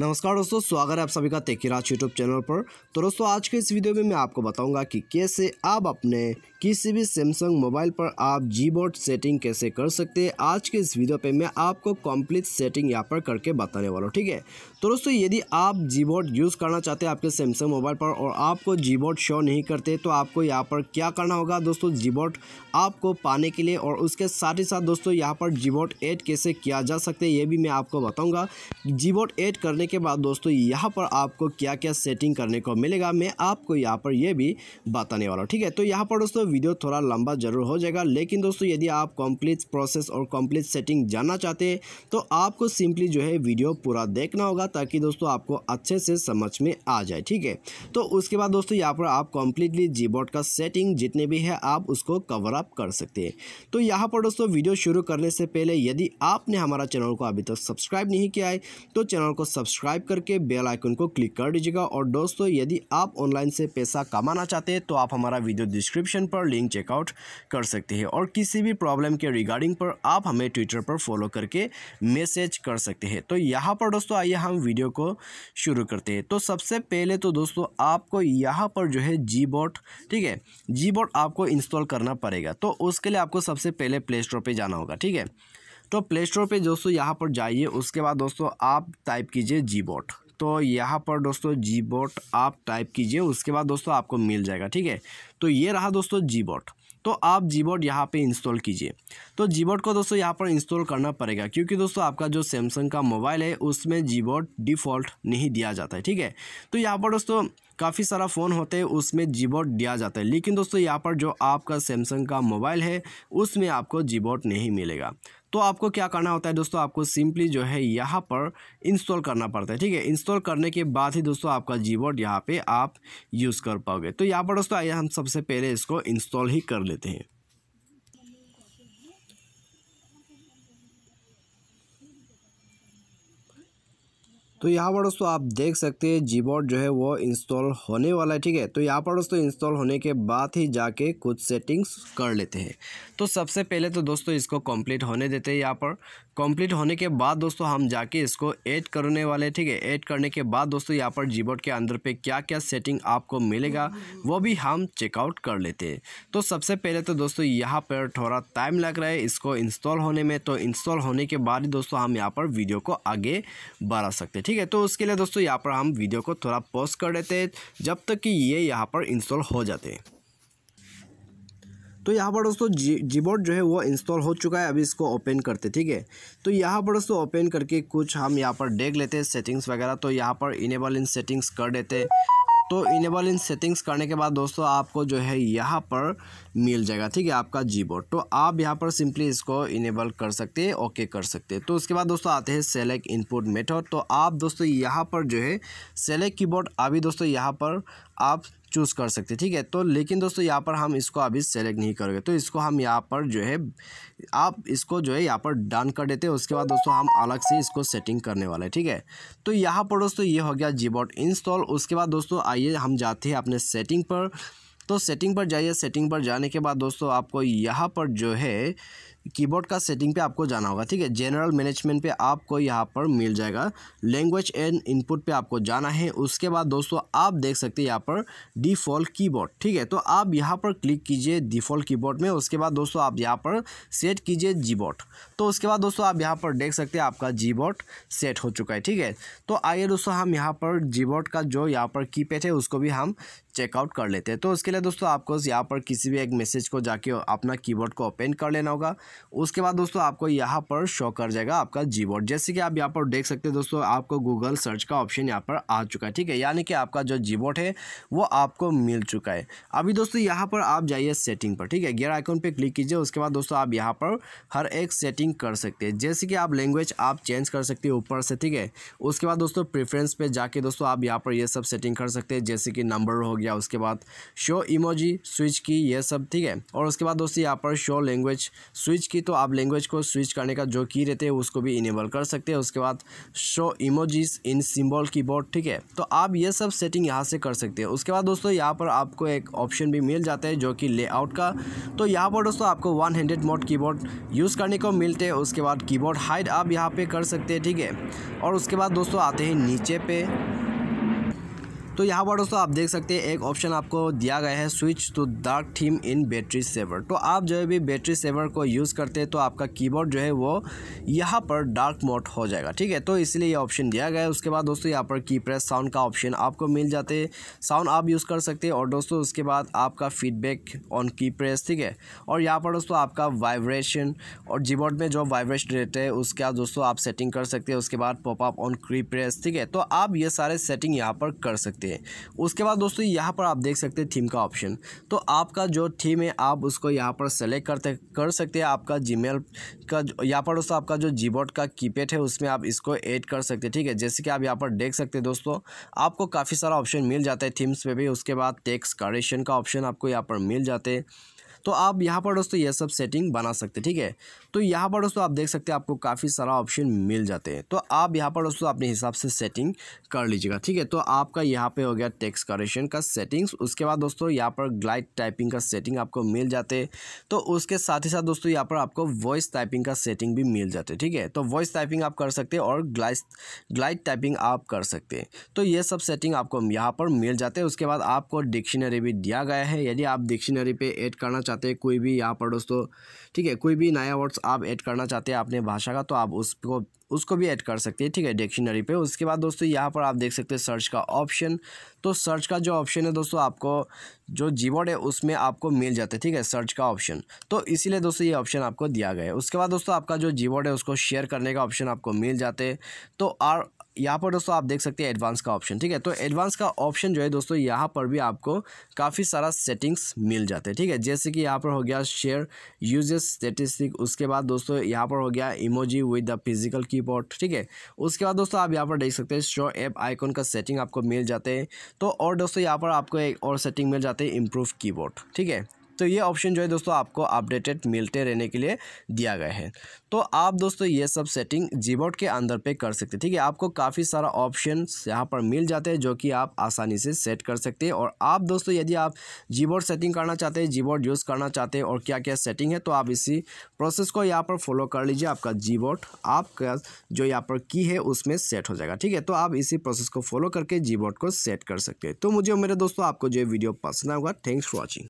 नमस्कार दोस्तों स्वागत है आप सभी का तेकी राज यूट्यूब चैनल पर तो दोस्तों आज के इस वीडियो में मैं आपको बताऊंगा कि कैसे आप अपने किसी भी सैमसंग मोबाइल पर आप जी बोर्ड सेटिंग कैसे कर सकते हैं आज के इस वीडियो पे मैं आपको कॉम्प्लीट सेटिंग यहाँ पर करके बताने वाला हूँ ठीक है तो दोस्तों यदि आप जी बोर्ड यूज़ करना चाहते हैं आपके सैमसंग मोबाइल पर और आपको जी बोर्ड शो नहीं करते तो आपको यहाँ पर क्या करना होगा दोस्तों जी बोर्ड आपको पाने के लिए और उसके साथ ही साथ दोस्तों यहाँ पर जी बोर्ड एड कैसे किया जा सकते हैं ये भी मैं आपको बताऊँगा जी बोर्ड एड करने के बाद दोस्तों यहाँ पर आपको क्या क्या सेटिंग करने को मिलेगा मैं आपको यहाँ पर यह भी बताने वाला हूँ ठीक है तो यहाँ पर दोस्तों वीडियो थोड़ा लंबा ज़रूर हो जाएगा लेकिन दोस्तों यदि आप कॉम्प्लीट प्रोसेस और कॉम्प्लीट सेटिंग जानना चाहते हैं तो आपको सिंपली जो है वीडियो पूरा देखना होगा ताकि दोस्तों आपको अच्छे से समझ में आ जाए ठीक है तो उसके बाद दोस्तों यहाँ पर आप कॉम्प्लीटली जी का सेटिंग जितने भी है आप उसको कवर अप कर सकते हैं तो यहाँ पर दोस्तों वीडियो शुरू करने से पहले यदि आपने हमारा चैनल को अभी तक सब्सक्राइब नहीं किया है तो चैनल को सब्सक्राइब करके बेल आइकन को क्लिक कर दीजिएगा और दोस्तों यदि आप ऑनलाइन से पैसा कमाना चाहते हैं तो आप हमारा वीडियो डिस्क्रिप्शन पर पर लिंक चेकआउट कर सकते हैं और किसी भी प्रॉब्लम के रिगार्डिंग पर आप हमें ट्विटर पर फॉलो करके मैसेज कर सकते हैं तो यहाँ पर दोस्तों आइए हम वीडियो को शुरू करते हैं तो सबसे पहले तो दोस्तों आपको यहाँ पर जो है जी ठीक है जी आपको इंस्टॉल करना पड़ेगा तो उसके लिए आपको सबसे पहले प्ले स्टोर पर जाना होगा ठीक है तो प्ले स्टोर पर दोस्तों यहाँ पर जाइए उसके बाद दोस्तों आप टाइप कीजिए जी तो यहाँ पर दोस्तों जी बोट आप टाइप कीजिए उसके बाद दोस्तों आपको मिल जाएगा ठीक है तो ये रहा दोस्तों जी बॉट तो आप जी बोट यहाँ पर इंस्टॉल कीजिए तो जी बोट को दोस्तों यहाँ पर इंस्टॉल करना पड़ेगा क्योंकि दोस्तों आपका जो सैमसंग का मोबाइल है उसमें जी बोट डिफ़ॉल्ट नहीं दिया जाता है ठीक है तो यहाँ पर दोस्तों काफ़ी सारा फ़ोन होते हैं उसमें जीबोट दिया जाता है लेकिन दोस्तों यहाँ पर जो आपका सैमसंग का मोबाइल है उसमें आपको जीबोट नहीं मिलेगा तो आपको क्या करना होता है दोस्तों आपको सिंपली जो है यहाँ पर इंस्टॉल करना पड़ता है ठीक है इंस्टॉल करने के बाद ही दोस्तों आपका जीबोर्ड यहाँ पर आप यूज़ कर पाओगे तो यहाँ पर दोस्तों आइए हम सबसे पहले इसको इंस्टॉल ही कर लेते हैं तो यहाँ पर दोस्तों आप देख सकते हैं जीबोर्ड जो है वो इंस्टॉल होने वाला है ठीक है तो यहाँ पर दोस्तों इंस्टॉल होने के बाद ही जाके कुछ सेटिंग्स कर लेते हैं तो सबसे पहले तो दोस्तों इसको कंप्लीट होने देते हैं यहाँ पर कंप्लीट होने के बाद दोस्तों हम जाके इसको ऐड करने वाले ठीक है ऐड करने के बाद दोस्तों यहाँ पर बोर्ड के अंदर पे क्या क्या सेटिंग आपको मिलेगा वो भी हम चेकआउट कर लेते हैं तो सबसे पहले तो दोस्तों यहाँ पर थोड़ा टाइम लग रहा है इसको इंस्टॉल होने में तो इंस्टॉल होने के बाद ही दोस्तों हम यहाँ पर वीडियो को आगे बढ़ा सकते हैं ठीक ठीक है तो उसके लिए दोस्तों यहाँ पर हम वीडियो को थोड़ा पॉज कर देते हैं जब तक कि ये यहाँ पर इंस्टॉल हो जाते हैं तो यहाँ पर दोस्तों जी जीबोर्ड जो है वो इंस्टॉल हो चुका है अभी इसको ओपन करते ठीक है तो यहाँ पर दोस्तों ओपन करके कुछ हम यहाँ पर देख लेते हैं सेटिंग्स वगैरह तो यहाँ पर इनेबल इन सेटिंग्स कर देते हैं तो इनेबल इन सेटिंग्स करने के बाद दोस्तों आपको जो है यहाँ पर मिल जाएगा ठीक है आपका जी बोर्ड तो आप यहाँ पर सिंपली इसको इनेबल कर सकते हैं ओके कर सकते हैं तो उसके बाद दोस्तों आते हैं सेलेक्ट इनपुट मेथड तो आप दोस्तों यहाँ पर जो है सेलेक्ट कीबोर्ड अभी दोस्तों यहाँ पर आप चूज़ कर सकते हैं ठीक है तो लेकिन दोस्तों यहाँ पर हम इसको अभी सेलेक्ट नहीं करोगे तो इसको हम यहाँ पर जो है आप इसको जो है यहाँ पर डन कर देते हैं उसके बाद दोस्तों हम अलग से इसको सेटिंग करने वाले ठीक है तो यहाँ पर दोस्तों ये हो गया जीबॉट इंस्टॉल उसके बाद दोस्तों आइए हम जाते हैं अपने सेटिंग पर तो सेटिंग पर जाइए सेटिंग पर जाने के बाद दोस्तों आपको यहाँ पर जो है कीबोर्ड का सेटिंग पे आपको जाना होगा ठीक है जनरल मैनेजमेंट पे आपको यहाँ पर मिल जाएगा लैंग्वेज एंड इनपुट पे आपको जाना है उसके बाद दोस्तों आप देख सकते हैं यहाँ पर डिफ़ॉल्ट कीबोर्ड ठीक है तो आप यहाँ पर क्लिक कीजिए डिफ़ॉल्ट कीबोर्ड में उसके बाद दोस्तों आप यहाँ पर सेट कीजिए जीबोर्ड तो उसके बाद दोस्तों आप यहाँ पर देख सकते हैं आपका जीबोर्ड सेट हो चुका है ठीक है तो आइए दोस्तों हम यहाँ पर बोर्ड का जो यहाँ पर की है उसको भी हम चेकआउट कर लेते हैं तो उसके लिए दोस्तों आपको यहाँ पर किसी भी एक मैसेज को जाके अपना कीबोर्ड को ओपन कर लेना होगा उसके बाद दोस्तों आपको यहाँ पर शो कर जाएगा आपका जी बोर्ड जैसे कि आप यहाँ पर देख सकते हैं दोस्तों आपको गूगल सर्च का ऑप्शन यहाँ पर आ चुका है ठीक है यानी कि आपका जो जी बोर्ड है वो आपको मिल चुका है अभी दोस्तों यहाँ पर आप जाइए सेटिंग पर ठीक है गेयर आइकॉन पर क्लिक कीजिए उसके बाद दोस्तों आप यहाँ पर हर एक सेटिंग कर सकते हैं जैसे कि आप लैंग्वेज आप चेंज कर सकते हो ऊपर से ठीक है उसके बाद दोस्तों प्रेफरेंस पर जाके दोस्तों आप यहाँ पर यह सब सेटिंग कर सकते हैं जैसे कि नंबर हो गया उसके बाद शो इमोजी स्विच की ये सब ठीक है और उसके बाद दोस्तों यहाँ पर शो लैंग्वेज स्विच स्विच की तो आप लैंग्वेज को स्विच करने का जो की रहते हैं उसको भी इनेबल कर सकते हैं उसके बाद show emojis in symbol keyboard ठीक है तो आप ये सब सेटिंग यहाँ से कर सकते हैं उसके बाद दोस्तों यहाँ पर आपको एक ऑप्शन भी मिल जाता है जो कि लेआउट का तो यहाँ पर दोस्तों आपको one hundred mode keyboard use करने को मिलते हैं उसके बाद कीबोर्ड हाइट आप यहाँ पर कर सकते हैं ठीक है और उसके बाद दोस्तों आते हैं नीचे पे तो यहाँ पर दोस्तों आप देख सकते हैं एक ऑप्शन आपको दिया गया है switch to dark theme in battery saver तो आप जो है भी बैटरी सेवर को यूज़ करते हैं तो आपका कीबोर्ड जो है वो यहाँ पर डार्क मोड हो जाएगा ठीक है तो इसलिए ये ऑप्शन दिया गया है उसके बाद दोस्तों यहाँ पर की प्रेस साउंड का ऑप्शन आपको मिल जाते साउंड आप यूज़ कर सकते हैं और दोस्तों उसके बाद आपका फीडबैक ऑन की प्रेस ठीक है और यहाँ पर दोस्तों आपका वाइब्रेशन और जीबोर्ड में जो वाइब्रेशन रहते हैं उसका दोस्तों आप सेटिंग कर सकते हैं उसके बाद पॉपअप ऑन की प्रेस ठीक है तो आप ये सारे सेटिंग यहाँ पर कर सकते हैं है उसके बाद दोस्तों यहाँ पर आप देख सकते हैं थीम का ऑप्शन तो आपका जो थीम है आप उसको यहाँ पर सेलेक्ट करते कर सकते हैं आपका जीमेल का यहाँ पर दोस्तों आपका जो बोर्ड का कीपैड है उसमें आप इसको ऐड कर सकते हैं ठीक है जैसे कि आप यहाँ पर देख सकते हैं दोस्तों आपको काफ़ी सारा ऑप्शन मिल जाता है थीम्स पर भी उसके बाद टेक्स कारेशन का ऑप्शन आपको यहाँ पर मिल जाते हैं तो आप यहाँ पर दोस्तों ये सब सेटिंग बना सकते ठीक है तो यहाँ पर दोस्तों आप देख सकते हैं आपको काफ़ी सारा ऑप्शन मिल जाते हैं तो आप यहाँ पर दोस्तों अपने हिसाब से सेटिंग कर लीजिएगा ठीक है तो आपका यहाँ पे हो गया टेक्स करेशन का सेटिंग्स उसके बाद दोस्तों यहाँ पर ग्लाइड टाइपिंग का सेटिंग आपको मिल जाते तो उसके साथ ही साथ दोस्तों यहाँ पर आपको वॉइस टाइपिंग का सेटिंग भी मिल जाते ठीक है तो वॉइस टाइपिंग आप कर सकते हैं और ग्लाइस ग्लाइड टाइपिंग आप कर सकते हैं तो ये सब सेटिंग आपको यहाँ पर मिल जाते हैं उसके बाद आपको डिक्शनरी भी दिया गया है यदि आप डिक्शनरी पर एड करना चाहते चाहते हैं कोई भी यहाँ पर दोस्तों ठीक है कोई भी नया वर्ड्स आप ऐड करना चाहते हैं अपने भाषा का तो आप उसको उसको भी ऐड कर सकते हैं ठीक है डिक्शनरी पे उसके बाद दोस्तों यहाँ पर आप देख सकते हैं सर्च का ऑप्शन तो सर्च का जो ऑप्शन है दोस्तों आपको जो जीवर्ड है उसमें आपको मिल जाता है ठीक है सर्च का ऑप्शन तो इसीलिए दोस्तों ये ऑप्शन आपको दिया गया है उसके बाद दोस्तों आपका जो जीवर्ड है उसको शेयर करने का ऑप्शन आपको मिल जाते हैं तो आर यहाँ पर दोस्तों आप देख सकते हैं एडवांस का ऑप्शन ठीक है तो एडवांस का ऑप्शन जो है दोस्तों यहाँ पर भी आपको काफ़ी सारा सेटिंग्स मिल जाते हैं ठीक है जैसे कि यहाँ पर हो गया शेयर यूजेस स्टेटिस्टिक उसके बाद दोस्तों यहाँ पर हो गया emoji with the physical keyboard ठीक है उसके बाद दोस्तों आप यहाँ पर देख सकते हैं शो ऐप आइकॉन का सेटिंग आपको मिल जाते हैं तो और दोस्तों यहाँ पर आपको एक और सेटिंग मिल जाते हैं इम्प्रूव की ठीक है तो ये ऑप्शन जो है दोस्तों आपको अपडेटेड मिलते रहने के लिए दिया गया है तो आप दोस्तों ये सब सेटिंग जीबोट के अंदर पे कर सकते हैं ठीक है आपको काफ़ी सारा ऑप्शन यहाँ पर मिल जाते हैं जो कि आप आसानी से सेट कर सकते हैं और आप दोस्तों यदि आप जीबोट सेटिंग करना चाहते हैं जीबोट यूज़ करना चाहते हैं और क्या क्या सेटिंग है तो आप इसी प्रोसेस को यहाँ पर फॉलो कर लीजिए आपका जीबोट आपका जो यहाँ पर की है उसमें सेट हो जाएगा ठीक है तो आप इसी प्रोसेस को फॉलो करके जीबोट को सेट कर सकते हैं तो मुझे मेरे दोस्तों आपको जो वीडियो पसंद आएगा थैंक्स फॉर वॉचिंग